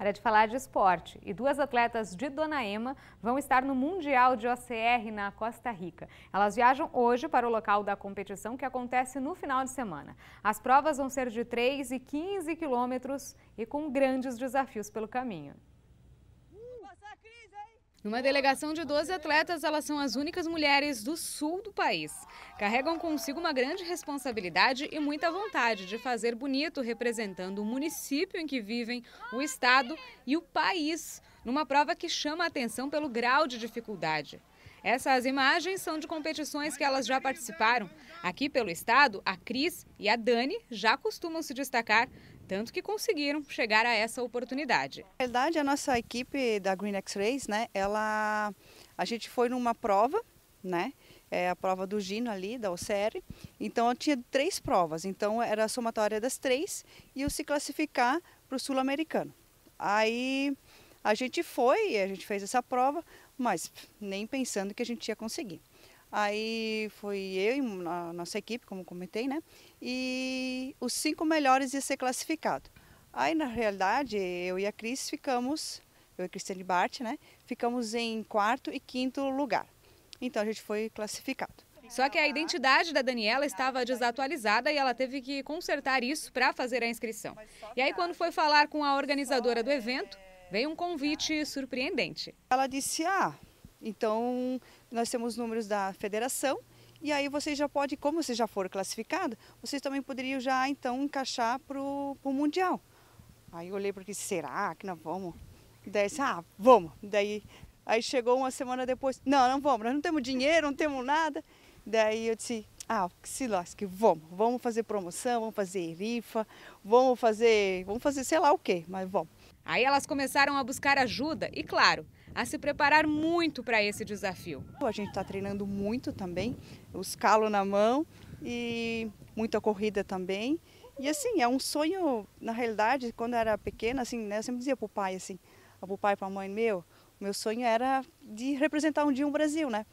Hora de falar de esporte. E duas atletas de Dona Ema vão estar no Mundial de OCR na Costa Rica. Elas viajam hoje para o local da competição que acontece no final de semana. As provas vão ser de 3 e 15 quilômetros e com grandes desafios pelo caminho. Numa delegação de 12 atletas, elas são as únicas mulheres do sul do país. Carregam consigo uma grande responsabilidade e muita vontade de fazer bonito, representando o município em que vivem, o estado e o país, numa prova que chama a atenção pelo grau de dificuldade. Essas imagens são de competições que elas já participaram. Aqui pelo estado, a Cris e a Dani já costumam se destacar, tanto que conseguiram chegar a essa oportunidade. Na verdade, a nossa equipe da Green X-Rays, né, ela, a gente foi numa prova, né, é a prova do Gino ali, da OCR, então eu tinha três provas, então era a somatória das três e eu se classificar para o sul-americano. Aí a gente foi, a gente fez essa prova, mas nem pensando que a gente ia conseguir. Aí foi eu e a nossa equipe, como comentei, né? E os cinco melhores ia ser classificado. Aí na realidade eu e a Cris ficamos, eu e a Cristiane Bart, né? Ficamos em quarto e quinto lugar. Então a gente foi classificado. Só que a identidade da Daniela estava desatualizada e ela teve que consertar isso para fazer a inscrição. E aí, quando foi falar com a organizadora do evento, veio um convite surpreendente. Ela disse: Ah, então nós temos números da federação. E aí vocês já pode, como vocês já foram classificados, vocês também poderiam já então encaixar para o Mundial. Aí eu olhei porque será que nós vamos? Daí disse, ah, vamos. Daí aí chegou uma semana depois, não, não vamos, nós não temos dinheiro, não temos nada. Daí eu disse, ah, se lasque, vamos, vamos fazer promoção, vamos fazer rifa, vamos fazer, vamos fazer sei lá o quê, mas vamos. Aí elas começaram a buscar ajuda e, claro, a se preparar muito para esse desafio. A gente está treinando muito também, os calos na mão e muita corrida também. E assim, é um sonho, na realidade, quando eu era pequena, assim, né, eu sempre dizia para o pai, assim, para o pai para a mãe, meu, meu sonho era de representar um dia o um Brasil, né?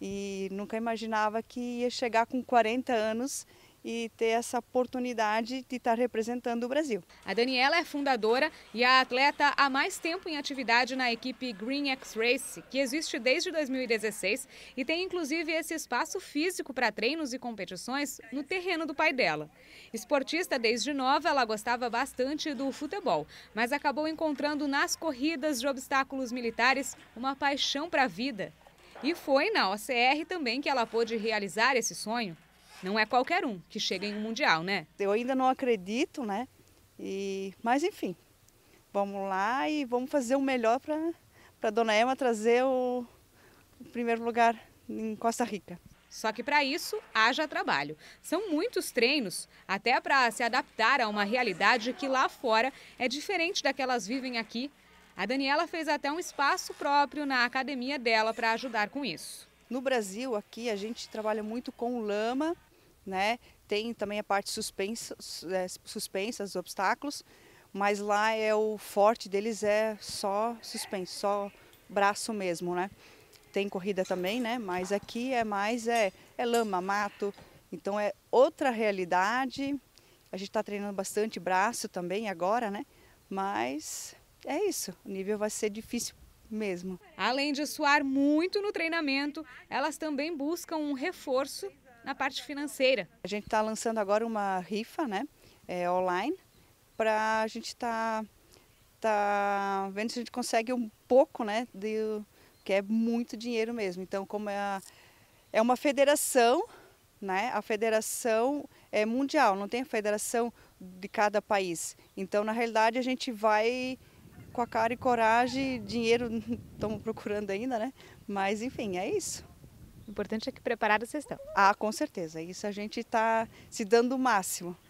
E nunca imaginava que ia chegar com 40 anos e ter essa oportunidade de estar representando o Brasil. A Daniela é fundadora e a atleta há mais tempo em atividade na equipe Green X Race, que existe desde 2016 e tem inclusive esse espaço físico para treinos e competições no terreno do pai dela. Esportista desde nova, ela gostava bastante do futebol, mas acabou encontrando nas corridas de obstáculos militares uma paixão para a vida. E foi na OCR também que ela pôde realizar esse sonho. Não é qualquer um que chega em um mundial, né? Eu ainda não acredito, né? E, mas enfim, vamos lá e vamos fazer o melhor para para Dona Emma trazer o, o primeiro lugar em Costa Rica. Só que para isso haja trabalho. São muitos treinos, até para se adaptar a uma realidade que lá fora é diferente da que elas vivem aqui. A Daniela fez até um espaço próprio na academia dela para ajudar com isso. No Brasil, aqui, a gente trabalha muito com lama, né? Tem também a parte suspensa, é, suspensa obstáculos, mas lá é o forte deles é só suspenso, só braço mesmo, né? Tem corrida também, né? Mas aqui é mais é, é lama, mato, então é outra realidade. A gente está treinando bastante braço também agora, né? Mas é isso. O nível vai ser difícil mesmo. Além de suar muito no treinamento, elas também buscam um reforço na parte financeira. A gente está lançando agora uma rifa né, é, online para a gente estar tá, tá vendo se a gente consegue um pouco, né, de, que é muito dinheiro mesmo. Então, como é, a, é uma federação, né, a federação é mundial, não tem a federação de cada país. Então, na realidade, a gente vai com a cara e coragem, dinheiro estamos procurando ainda, né? Mas enfim, é isso. O importante é que preparados vocês estão. Ah, com certeza. Isso a gente está se dando o máximo.